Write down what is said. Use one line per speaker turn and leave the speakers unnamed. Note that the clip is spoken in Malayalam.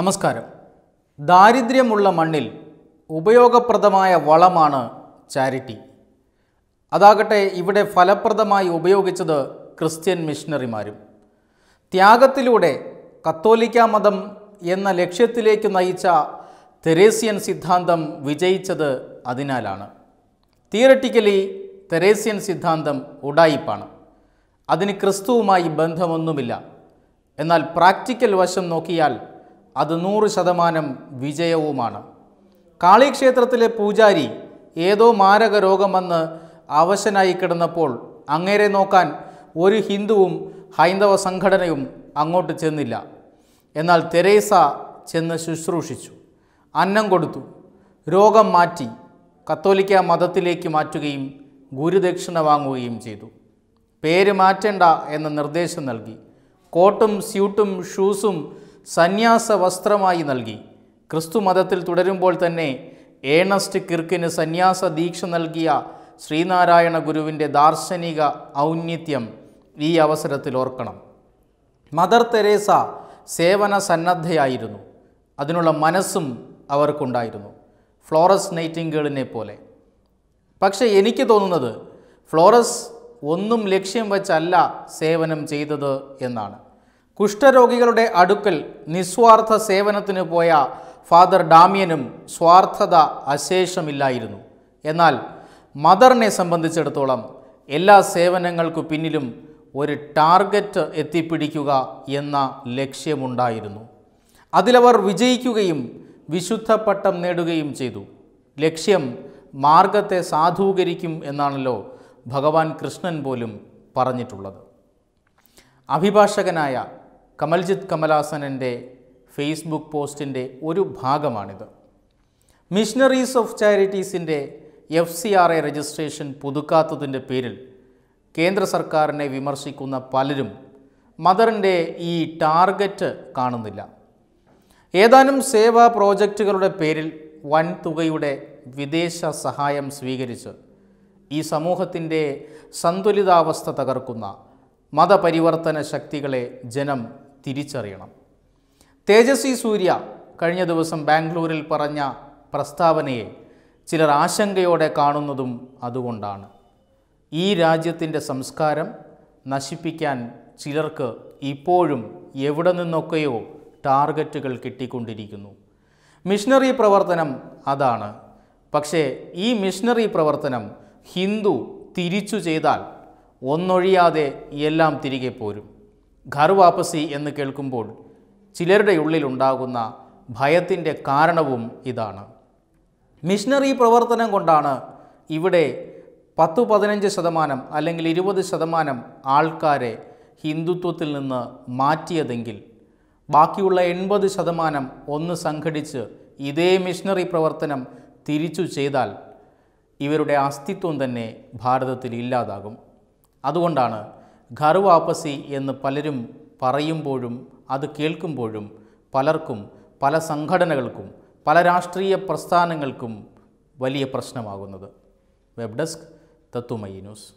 നമസ്കാരം ദാരിദ്ര്യമുള്ള മണ്ണിൽ ഉപയോഗപ്രദമായ വളമാണ് ചാരിറ്റി അതാകട്ടെ ഇവിടെ ഫലപ്രദമായി ഉപയോഗിച്ചത് ക്രിസ്ത്യൻ മിഷണറിമാരും ത്യാഗത്തിലൂടെ കത്തോലിക്ക മതം എന്ന ലക്ഷ്യത്തിലേക്ക് നയിച്ച തെരേസ്യൻ സിദ്ധാന്തം വിജയിച്ചത് അതിനാലാണ് തിയററ്റിക്കലി തെരേസ്യൻ സിദ്ധാന്തം ഉടായിപ്പാണ് അതിന് ക്രിസ്തുവുമായി ബന്ധമൊന്നുമില്ല എന്നാൽ പ്രാക്ടിക്കൽ വശം നോക്കിയാൽ അത് നൂറ് ശതമാനം വിജയവുമാണ് കാളിക്ഷേത്രത്തിലെ പൂജാരി ഏതോ മാരക വന്ന് അവശനായി കിടന്നപ്പോൾ അങ്ങേരെ നോക്കാൻ ഒരു ഹിന്ദുവും ഹൈന്ദവ സംഘടനയും അങ്ങോട്ട് ചെന്നില്ല എന്നാൽ തെരേസ ചെന്ന് ശുശ്രൂഷിച്ചു അന്നം കൊടുത്തു രോഗം മാറ്റി കത്തോലിക്ക മതത്തിലേക്ക് മാറ്റുകയും ഗുരുദക്ഷിണ വാങ്ങുകയും ചെയ്തു പേര് മാറ്റേണ്ട എന്ന നിർദ്ദേശം നൽകി കോട്ടും സ്യൂട്ടും ഷൂസും സന്യാസ വസ്ത്രമായി നൽകി ക്രിസ്തു മതത്തിൽ തുടരുമ്പോൾ തന്നെ ഏണസ്റ്റ് കിർക്കിന് സന്യാസ ദീക്ഷ നൽകിയ ശ്രീനാരായണ ഗുരുവിൻ്റെ ദാർശനിക ഔന്നിത്യം ഈ അവസരത്തിൽ ഓർക്കണം മദർ തെരേസ സേവന സന്നദ്ധയായിരുന്നു അതിനുള്ള മനസ്സും അവർക്കുണ്ടായിരുന്നു ഫ്ലോറസ് നൈറ്റിംഗേളിനെ പോലെ പക്ഷേ എനിക്ക് തോന്നുന്നത് ഫ്ലോറസ് ഒന്നും ലക്ഷ്യം വച്ചല്ല സേവനം ചെയ്തത് എന്നാണ് കുഷ്ഠരോഗികളുടെ അടുക്കൽ നിസ്വാർത്ഥ സേവനത്തിന് പോയ ഫാദർ ഡാമിയനും സ്വാർത്ഥത അശേഷമില്ലായിരുന്നു എന്നാൽ മദറിനെ സംബന്ധിച്ചിടത്തോളം എല്ലാ സേവനങ്ങൾക്കു പിന്നിലും ഒരു ടാർഗറ്റ് എത്തിപ്പിടിക്കുക എന്ന ലക്ഷ്യമുണ്ടായിരുന്നു അതിലവർ വിജയിക്കുകയും വിശുദ്ധ പട്ടം നേടുകയും ചെയ്തു ലക്ഷ്യം മാർഗത്തെ സാധൂകരിക്കും എന്നാണല്ലോ ഭഗവാൻ കൃഷ്ണൻ പോലും പറഞ്ഞിട്ടുള്ളത് അഭിഭാഷകനായ കമൽജിത്ത് കമലാസനൻ്റെ ഫേസ്ബുക്ക് പോസ്റ്റിൻ്റെ ഒരു ഭാഗമാണിത് മിഷണറീസ് ഓഫ് ചാരിറ്റീസിൻ്റെ F C R A registration പുതുക്കാത്തതിൻ്റെ പേരിൽ കേന്ദ്ര സർക്കാരിനെ വിമർശിക്കുന്ന പലരും മദറിൻ്റെ ഈ ടാർഗറ്റ് കാണുന്നില്ല ഏതാനും സേവാ പ്രോജക്റ്റുകളുടെ പേരിൽ വൻതുകയുടെ വിദേശ സഹായം സ്വീകരിച്ച് ഈ സമൂഹത്തിൻ്റെ സന്തുലിതാവസ്ഥ തകർക്കുന്ന മതപരിവർത്തന ശക്തികളെ ജനം തിരിച്ചറിയണം തേജസ്വി സൂര്യ കഴിഞ്ഞ ദിവസം ബാംഗ്ലൂരിൽ പറഞ്ഞ പ്രസ്താവനയെ ചിലർ ആശങ്കയോടെ കാണുന്നതും അതുകൊണ്ടാണ് ഈ രാജ്യത്തിൻ്റെ സംസ്കാരം നശിപ്പിക്കാൻ ചിലർക്ക് ഇപ്പോഴും എവിടെ നിന്നൊക്കെയോ ടാർഗറ്റുകൾ കിട്ടിക്കൊണ്ടിരിക്കുന്നു മിഷണറി പ്രവർത്തനം അതാണ് പക്ഷേ ഈ മിഷണറി പ്രവർത്തനം ഹിന്ദു തിരിച്ചു ചെയ്താൽ ഒന്നൊഴിയാതെ എല്ലാം തിരികെ പോരും ഘർ വാപ്പസി എന്ന് കേൾക്കുമ്പോൾ ചിലരുടെ ഉള്ളിലുണ്ടാകുന്ന ഭയത്തിൻ്റെ കാരണവും ഇതാണ് മിഷനറി പ്രവർത്തനം കൊണ്ടാണ് ഇവിടെ പത്തു പതിനഞ്ച് ശതമാനം അല്ലെങ്കിൽ ഇരുപത് ശതമാനം ആൾക്കാരെ ഹിന്ദുത്വത്തിൽ നിന്ന് മാറ്റിയതെങ്കിൽ ബാക്കിയുള്ള എൺപത് ശതമാനം ഒന്ന് സംഘടിച്ച് ഇതേ മിഷനറി പ്രവർത്തനം തിരിച്ചു ചെയ്താൽ ഇവരുടെ അസ്തിത്വം തന്നെ ഭാരതത്തിൽ ഇല്ലാതാകും അതുകൊണ്ടാണ് ഘർ വാപ്പസി എന്ന് പലരും പറയുമ്പോഴും അത് കേൾക്കുമ്പോഴും പലർക്കും പല സംഘടനകൾക്കും പല രാഷ്ട്രീയ പ്രസ്ഥാനങ്ങൾക്കും വലിയ പ്രശ്നമാകുന്നത് വെബ് ഡെസ്ക് തത്തുമയി ന്യൂസ്